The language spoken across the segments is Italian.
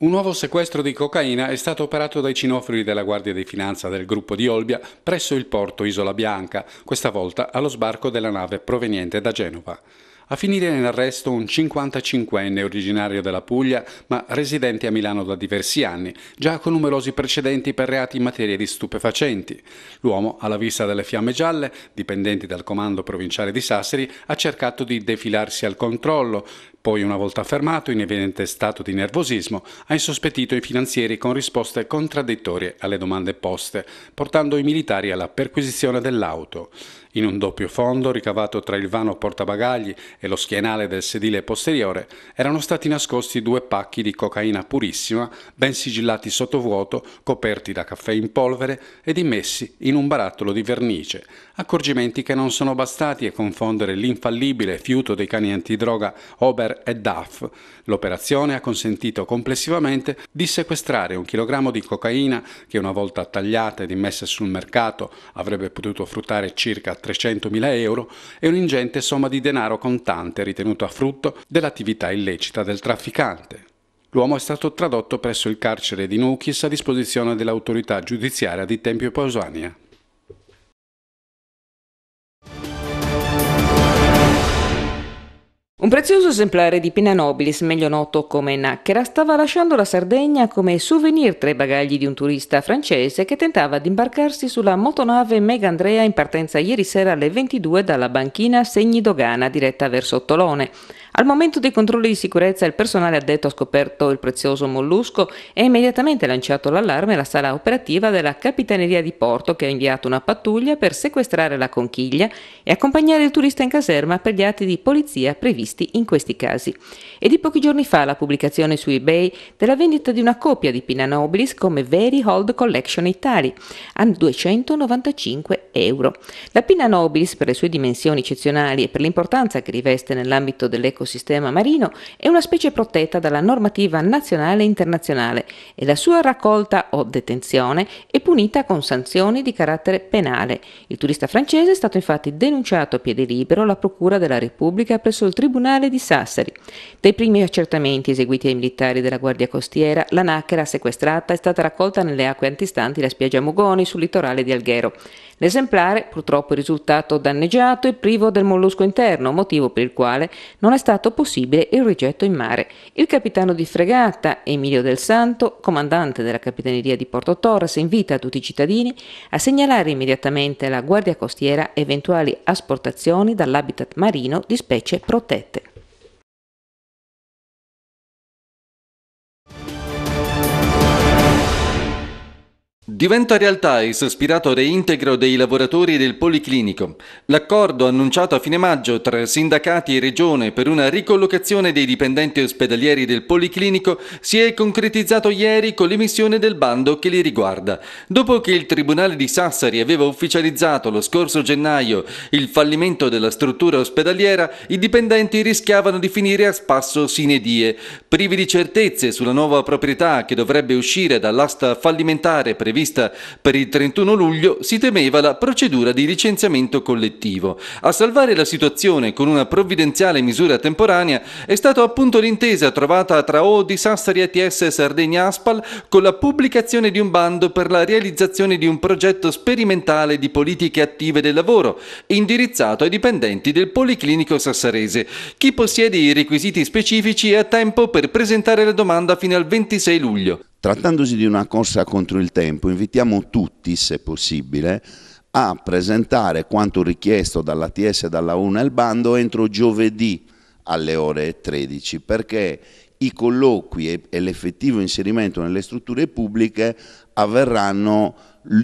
Un nuovo sequestro di cocaina è stato operato dai cinofili della Guardia di Finanza del gruppo di Olbia presso il porto Isola Bianca, questa volta allo sbarco della nave proveniente da Genova. A finire in arresto un 55enne originario della Puglia, ma residente a Milano da diversi anni, già con numerosi precedenti per reati in materia di stupefacenti. L'uomo, alla vista delle fiamme gialle, dipendenti dal comando provinciale di Sassari, ha cercato di defilarsi al controllo, poi, una volta fermato, in evidente stato di nervosismo, ha insospettito i finanzieri con risposte contraddittorie alle domande poste, portando i militari alla perquisizione dell'auto. In un doppio fondo, ricavato tra il vano portabagagli e lo schienale del sedile posteriore, erano stati nascosti due pacchi di cocaina purissima, ben sigillati sottovuoto, coperti da caffè in polvere ed immessi in un barattolo di vernice. Accorgimenti che non sono bastati a confondere l'infallibile fiuto dei cani antidroga Ober e DAF. L'operazione ha consentito complessivamente di sequestrare un chilogrammo di cocaina che una volta tagliata ed immessa sul mercato avrebbe potuto fruttare circa 300.000 euro e un'ingente somma di denaro contante ritenuto a frutto dell'attività illecita del trafficante. L'uomo è stato tradotto presso il carcere di Nukis a disposizione dell'autorità giudiziaria di Tempio Pausania. Un prezioso esemplare di Pina Nobilis, meglio noto come Nacchera, stava lasciando la Sardegna come souvenir tra i bagagli di un turista francese che tentava di imbarcarsi sulla motonave Mega Andrea in partenza ieri sera alle 22 dalla banchina Segni Dogana diretta verso Tolone. Al momento dei controlli di sicurezza il personale addetto ha scoperto il prezioso mollusco e ha immediatamente lanciato l'allarme alla sala operativa della Capitaneria di Porto che ha inviato una pattuglia per sequestrare la conchiglia e accompagnare il turista in caserma per gli atti di polizia previsti in questi casi. E di pochi giorni fa la pubblicazione su eBay della vendita di una copia di Pina Noblis come Very Hold Collection Italy a 295 euro. La Pina Noblis, per le sue dimensioni eccezionali e per l'importanza che riveste nell'ambito delle ecosistema marino è una specie protetta dalla normativa nazionale e internazionale e la sua raccolta o detenzione è punita con sanzioni di carattere penale. Il turista francese è stato infatti denunciato a piede libero alla Procura della Repubblica presso il Tribunale di Sassari. Dai primi accertamenti eseguiti ai militari della Guardia Costiera, la nacchera sequestrata è stata raccolta nelle acque antistanti la spiaggia Mugoni sul litorale di Alghero. L'esemplare purtroppo è risultato danneggiato e privo del mollusco interno, motivo per il quale non è stato possibile il rigetto in mare. Il capitano di fregata Emilio del Santo, comandante della capitaneria di Porto Torres, invita tutti i cittadini a segnalare immediatamente alla Guardia Costiera eventuali asportazioni dall'habitat marino di specie protette. Diventa realtà il sospirato reintegro dei lavoratori del Policlinico. L'accordo annunciato a fine maggio tra sindacati e regione per una ricollocazione dei dipendenti ospedalieri del Policlinico si è concretizzato ieri con l'emissione del bando che li riguarda. Dopo che il Tribunale di Sassari aveva ufficializzato lo scorso gennaio il fallimento della struttura ospedaliera, i dipendenti rischiavano di finire a spasso sine die, privi di certezze sulla nuova proprietà che dovrebbe uscire dall'asta fallimentare prevista prevista per il 31 luglio, si temeva la procedura di licenziamento collettivo. A salvare la situazione con una provvidenziale misura temporanea è stata appunto l'intesa trovata tra Odi, Sassari ETS e Sardegna Aspal con la pubblicazione di un bando per la realizzazione di un progetto sperimentale di politiche attive del lavoro, indirizzato ai dipendenti del Policlinico Sassarese. Chi possiede i requisiti specifici è a tempo per presentare la domanda fino al 26 luglio. Trattandosi di una corsa contro il tempo, invitiamo tutti, se possibile, a presentare quanto richiesto dall'ATS e dalla UNA il bando entro giovedì alle ore 13 perché i colloqui e l'effettivo inserimento nelle strutture pubbliche avverranno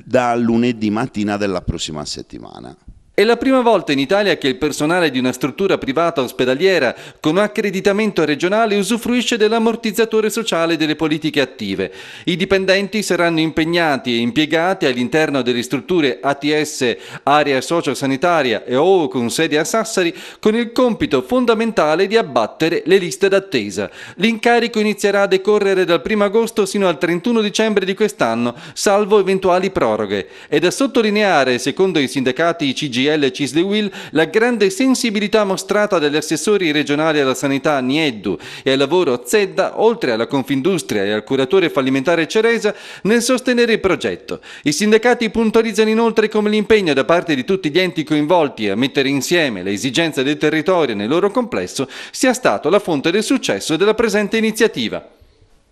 da lunedì mattina della prossima settimana. È la prima volta in Italia che il personale di una struttura privata ospedaliera con accreditamento regionale usufruisce dell'ammortizzatore sociale delle politiche attive. I dipendenti saranno impegnati e impiegati all'interno delle strutture ATS, area sociosanitaria e OO con sede a Sassari, con il compito fondamentale di abbattere le liste d'attesa. L'incarico inizierà a decorrere dal 1 agosto sino al 31 dicembre di quest'anno, salvo eventuali proroghe. È da sottolineare, secondo i sindacati ICG, CGL Cislewill la grande sensibilità mostrata dagli assessori regionali alla sanità Nieddu e al lavoro Zedda, oltre alla Confindustria e al curatore fallimentare Ceresa, nel sostenere il progetto. I sindacati puntualizzano inoltre come l'impegno da parte di tutti gli enti coinvolti a mettere insieme le esigenze del territorio nel loro complesso sia stato la fonte del successo della presente iniziativa.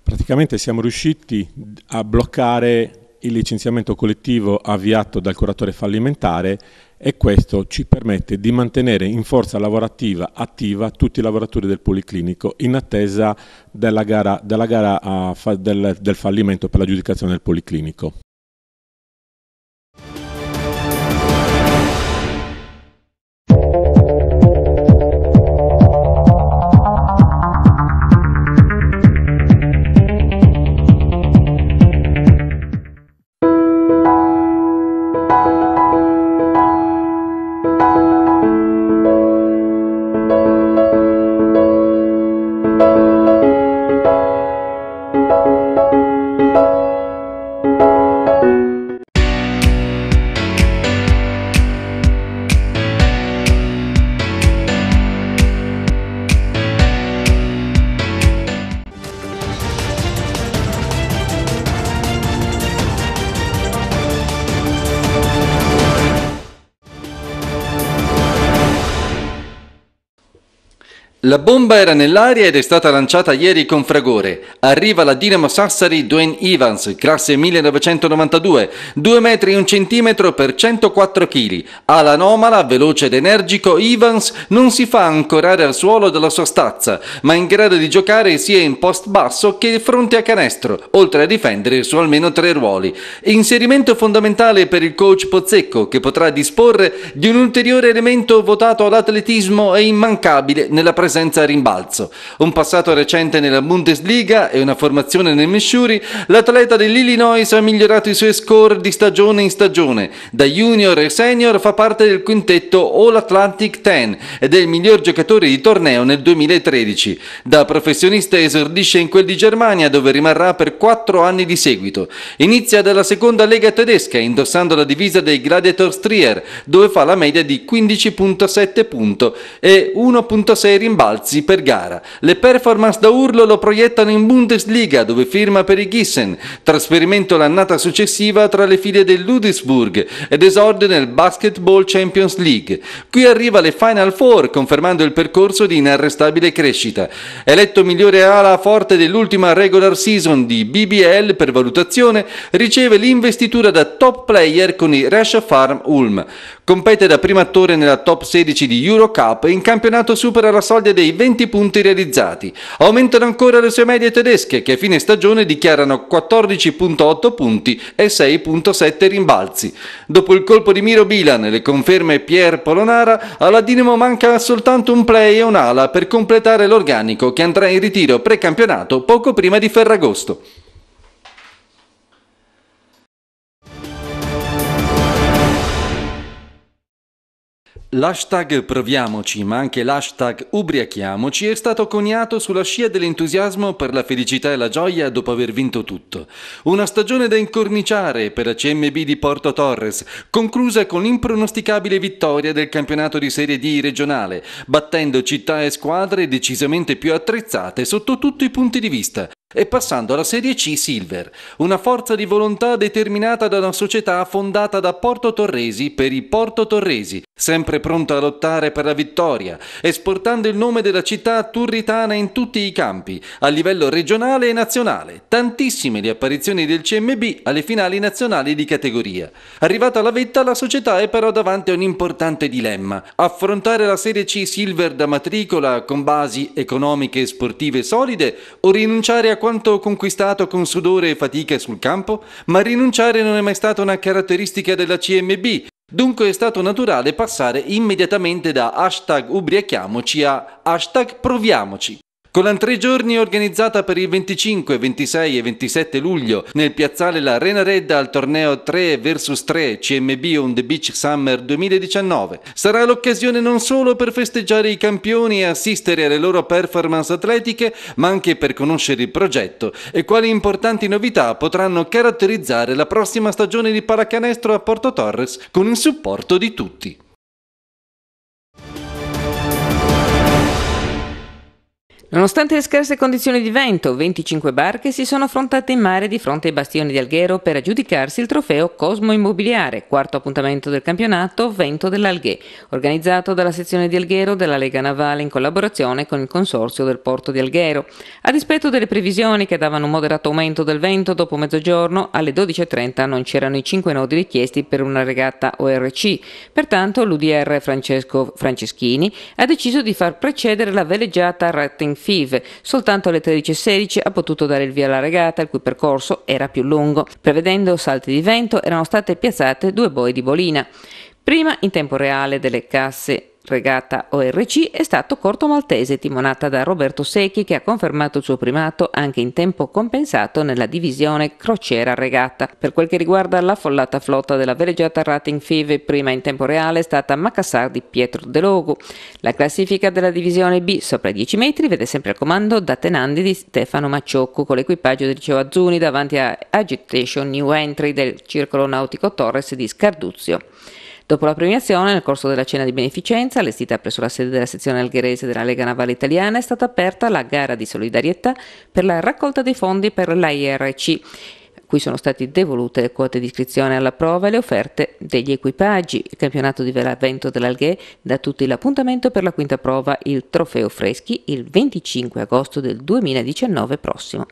Praticamente siamo riusciti a bloccare il licenziamento collettivo avviato dal curatore fallimentare e questo ci permette di mantenere in forza lavorativa attiva tutti i lavoratori del Policlinico in attesa della gara, della gara ah, a, del, del fallimento per l'aggiudicazione del Policlinico. La bomba era nell'aria ed è stata lanciata ieri con fragore. Arriva la Dinamo Sassari Dwayne Evans, classe 1992, 2 metri e 1 centimetro per 104 kg. All'anomala, veloce ed energico, Evans non si fa ancorare al suolo della sua stazza, ma è in grado di giocare sia in post basso che fronte a canestro, oltre a difendere su almeno tre ruoli. Inserimento fondamentale per il coach Pozzecco, che potrà disporre di un ulteriore elemento votato all'atletismo e immancabile nella presenza senza rimbalzo. Un passato recente nella Bundesliga e una formazione nel Missouri, l'atleta dell'Illinois ha migliorato i suoi score di stagione in stagione. Da junior e senior fa parte del quintetto All Atlantic 10 ed è il miglior giocatore di torneo nel 2013. Da professionista esordisce in quel di Germania dove rimarrà per quattro anni di seguito. Inizia dalla seconda lega tedesca indossando la divisa dei Gladiator Trier dove fa la media di 15.7 punti e 1.6 rimbalzo rimbalzi per gara. Le performance da urlo lo proiettano in Bundesliga dove firma per i Gissen, trasferimento l'annata successiva tra le file del Ludisburg ed esordio nel Basketball Champions League. Qui arriva alle Final Four confermando il percorso di inarrestabile crescita. Eletto migliore ala forte dell'ultima regular season di BBL per valutazione, riceve l'investitura da top player con i Rasha Farm Ulm. Compete da primo attore nella top 16 di Eurocup e in campionato supera la soglia dei 20 punti realizzati. Aumentano ancora le sue medie tedesche che a fine stagione dichiarano 14.8 punti e 6.7 rimbalzi. Dopo il colpo di Miro Bilan e le conferme Pierre Polonara, alla Dinamo manca soltanto un play e un'ala per completare l'organico che andrà in ritiro precampionato poco prima di Ferragosto. L'hashtag proviamoci, ma anche l'hashtag ubriachiamoci, è stato coniato sulla scia dell'entusiasmo per la felicità e la gioia dopo aver vinto tutto. Una stagione da incorniciare per la CMB di Porto Torres, conclusa con l'impronosticabile vittoria del campionato di Serie D regionale, battendo città e squadre decisamente più attrezzate sotto tutti i punti di vista e passando alla Serie C Silver, una forza di volontà determinata da una società fondata da Porto Torresi per i Porto Torresi, sempre pronta a lottare per la vittoria, esportando il nome della città turritana in tutti i campi, a livello regionale e nazionale, tantissime le apparizioni del CMB alle finali nazionali di categoria. Arrivata alla vetta la società è però davanti a un importante dilemma, affrontare la Serie C Silver da matricola con basi economiche e sportive solide o rinunciare a quanto conquistato con sudore e fatica sul campo, ma rinunciare non è mai stata una caratteristica della CMB, dunque è stato naturale passare immediatamente da hashtag ubriachiamoci a hashtag proviamoci. Collan tre giorni organizzata per il 25, 26 e 27 luglio nel piazzale La Renaredda al torneo 3 vs 3 CMB on the Beach Summer 2019. Sarà l'occasione non solo per festeggiare i campioni e assistere alle loro performance atletiche, ma anche per conoscere il progetto e quali importanti novità potranno caratterizzare la prossima stagione di pallacanestro a Porto Torres con il supporto di tutti. Nonostante le scarse condizioni di vento, 25 barche si sono affrontate in mare di fronte ai bastioni di Alghero per aggiudicarsi il trofeo Cosmo Immobiliare, quarto appuntamento del campionato Vento dell'Alghe, organizzato dalla sezione di Alghero della Lega Navale in collaborazione con il Consorzio del Porto di Alghero. A dispetto delle previsioni che davano un moderato aumento del vento dopo mezzogiorno, alle 12.30 non c'erano i 5 nodi richiesti per una regata ORC, pertanto l'UDR Francesco Franceschini ha deciso di far precedere la veleggiata Ratting FIV. Soltanto alle 13.16 ha potuto dare il via alla regata, il cui percorso era più lungo. Prevedendo salti di vento, erano state piazzate due boi di bolina. Prima in tempo reale delle casse Regata ORC è stato Corto Maltese, timonata da Roberto Secchi, che ha confermato il suo primato anche in tempo compensato nella divisione Crociera Regata. Per quel che riguarda l'affollata flotta della veleggiata Rating Five, prima in tempo reale è stata Macassar di Pietro De Logu. La classifica della divisione B sopra i 10 metri vede sempre al comando da Tenandi di Stefano Macciocco, con l'equipaggio del Liceo Azzuni davanti a Agitation New Entry del Circolo Nautico Torres di Scarduzio. Dopo la premiazione, nel corso della cena di beneficenza, allestita presso la sede della sezione algherese della Lega Navale Italiana, è stata aperta la gara di solidarietà per la raccolta dei fondi per l'AIRC cui sono state devolute le quote di iscrizione alla prova e le offerte degli equipaggi. Il campionato di Velavento dell'Alghe dà tutti l'appuntamento per la quinta prova, il Trofeo Freschi, il 25 agosto del 2019 prossimo.